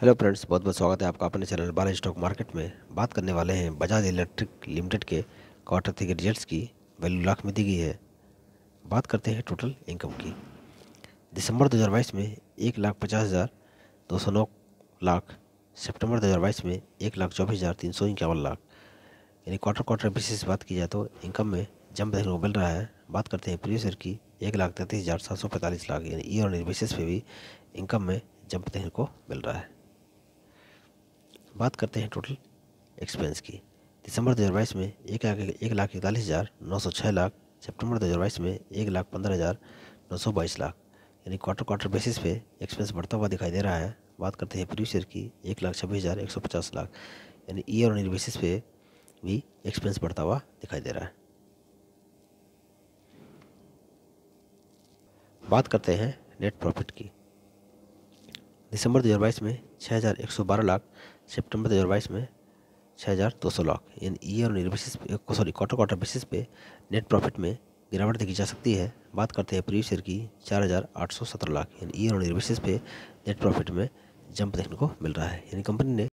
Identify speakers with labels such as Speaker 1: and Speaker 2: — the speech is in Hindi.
Speaker 1: हेलो फ्रेंड्स बहुत बहुत स्वागत है आपका अपने चैनल बाल स्टॉक मार्केट में बात करने वाले हैं बजाज इलेक्ट्रिक लिमिटेड के क्वार्टर थ्री रिजल्ट्स की वैल्यू लाख में दी गई है बात करते हैं टोटल इनकम की दिसंबर 2022 में एक लाख पचास हज़ार दो सौ नौ लाख सितंबर 2022 में एक लाख चौबीस हज़ार तीन सौ इक्यावन लाख यानी क्वार्टर क्वार्टर बेसिस बात की जाए तो इनकम में जंप देखने को मिल रहा है बात करते हैं प्रीवियस ईयर की एक लाख तैंतीस हज़ार सात सौ पैंतालीस लाख यानी ईयर ऑन बेसिस पे भी इनकम में जंप देखने को मिल रहा है बात करते हैं टोटल एक्सपेंस की दिसंबर दो में एक लाख एक लाख इकतालीस हज़ार नौ सौ छः लाख सितंबर दो में एक लाख पंद्रह हज़ार नौ सौ बाईस लाख यानी क्वार्टर क्वार्टर बेसिस पे एक्सपेंस बढ़ता हुआ दिखाई दे रहा है बात करते हैं प्रीवियस ईयर की एक लाख छब्बीस हज़ार एक सौ पचास लाख यानी ईयर ऑन ईयर बेसिस पे भी एक्सपेंस बढ़ता हुआ दिखाई दे रहा है बात करते हैं नेट प्रॉफिट की दिसंबर 2022 में 6,112 लाख सितंबर 2022 में 6,200 lakh in year on year basis पे सॉरी क्वार्टर क्वार्टर बेसिस पे नेट प्रॉफिट में गिरावट देखी जा सकती है बात करते हैं प्रीवियस ईयर की 4,817 लाख यानी ईयर ऑन ईयर बेसिस पे नेट प्रॉफिट में जंप देखने को मिल रहा है यानी कंपनी ने